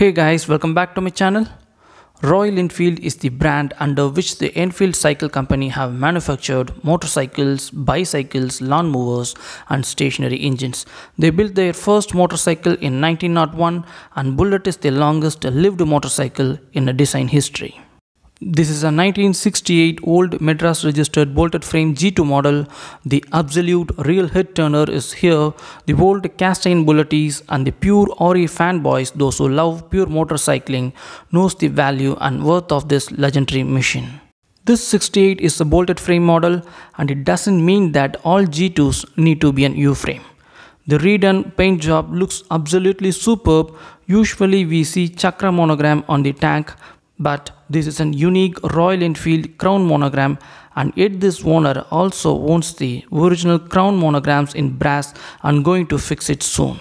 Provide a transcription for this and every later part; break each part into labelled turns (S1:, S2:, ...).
S1: Hey guys, welcome back to my channel. Royal Enfield is the brand under which the Enfield Cycle Company have manufactured motorcycles, bicycles, lawnmowers and stationary engines. They built their first motorcycle in 1901 and Bullet is the longest lived motorcycle in a design history. This is a 1968 old Madras registered bolted frame G2 model. The absolute real head turner is here. The old cast iron bulleties and the pure Ori fanboys, those who love pure motorcycling, knows the value and worth of this legendary machine. This 68 is a bolted frame model and it doesn't mean that all G2s need to be an U-frame. The redone paint job looks absolutely superb. Usually we see chakra monogram on the tank but this is an unique Royal Enfield crown monogram and yet this owner also owns the original crown monograms in brass and going to fix it soon.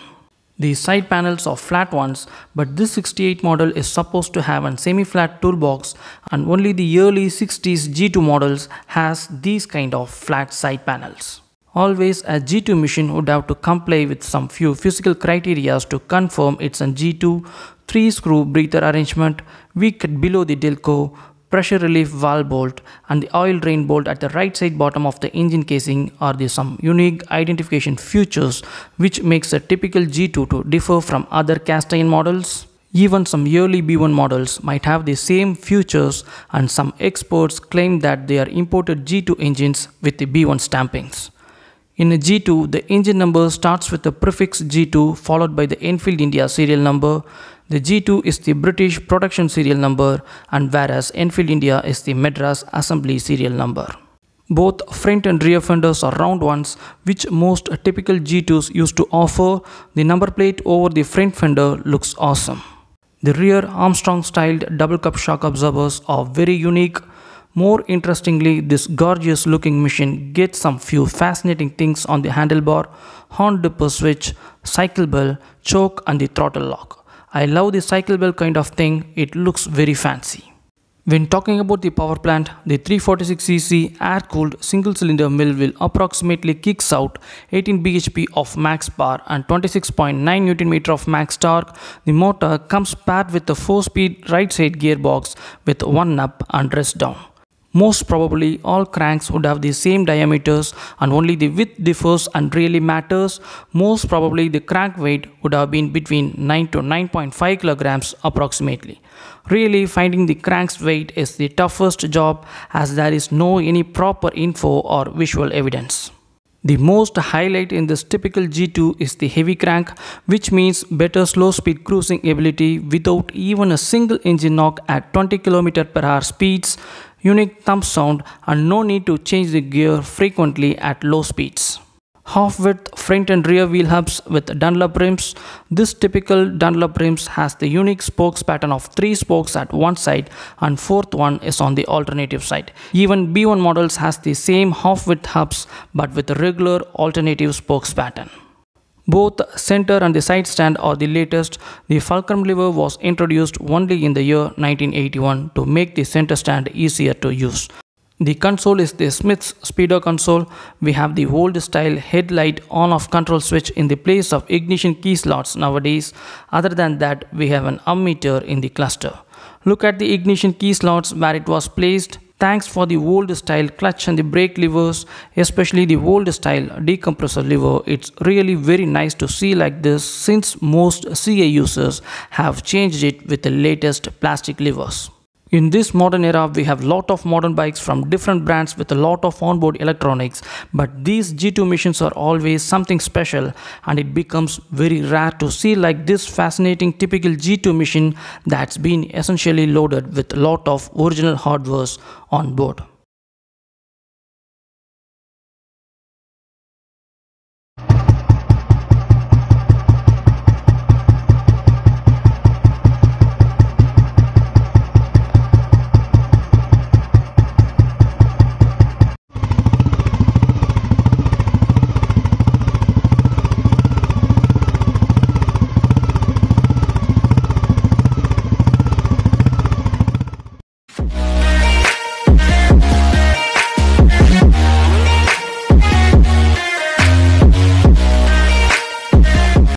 S1: The side panels are flat ones but this 68 model is supposed to have a semi-flat toolbox and only the early 60s G2 models has these kind of flat side panels. Always a G2 machine would have to comply with some few physical criteria to confirm it's a G2, 3 screw breather arrangement, weak below the Delco, pressure relief valve bolt and the oil drain bolt at the right side bottom of the engine casing are the some unique identification features which makes a typical G2 to differ from other cast iron models. Even some early B1 models might have the same features and some experts claim that they are imported G2 engines with the B1 stampings. In a 2 the engine number starts with the prefix G2 followed by the Enfield India serial number. The G2 is the British production serial number and whereas Enfield India is the Madras assembly serial number. Both front and rear fenders are round ones which most typical G2s used to offer. The number plate over the front fender looks awesome. The rear Armstrong styled double cup shock absorbers are very unique more interestingly, this gorgeous looking machine gets some few fascinating things on the handlebar, horn dipper switch, cycle bell, choke and the throttle lock. I love the cycle bell kind of thing, it looks very fancy. When talking about the power plant, the 346cc air-cooled single-cylinder mill will approximately kicks out 18 bhp of max power and 26.9 Nm of max torque. The motor comes paired with a 4-speed right-side gearbox with one up and rest down. Most probably all cranks would have the same diameters and only the width differs and really matters. Most probably the crank weight would have been between 9 to 9.5 kilograms approximately. Really finding the crank's weight is the toughest job as there is no any proper info or visual evidence. The most highlight in this typical G2 is the heavy crank which means better slow speed cruising ability without even a single engine knock at 20 km per hour speeds unique thumb sound and no need to change the gear frequently at low speeds. Half-width front and rear wheel hubs with Dunlop rims. This typical Dunlop rims has the unique spokes pattern of three spokes at one side and fourth one is on the alternative side. Even B1 models has the same half-width hubs but with regular alternative spokes pattern. Both center and the side stand are the latest. The fulcrum lever was introduced only in the year 1981 to make the center stand easier to use. The console is the Smith's Speedo console. We have the old style headlight on off control switch in the place of ignition key slots nowadays. Other than that, we have an ammeter in the cluster. Look at the ignition key slots where it was placed thanks for the old style clutch and the brake levers especially the old style decompressor lever it's really very nice to see like this since most CA users have changed it with the latest plastic levers. In this modern era, we have lot of modern bikes from different brands with a lot of onboard electronics, but these G2 machines are always something special and it becomes very rare to see like this fascinating typical G2 machine that's been essentially loaded with a lot of original hardwares on board.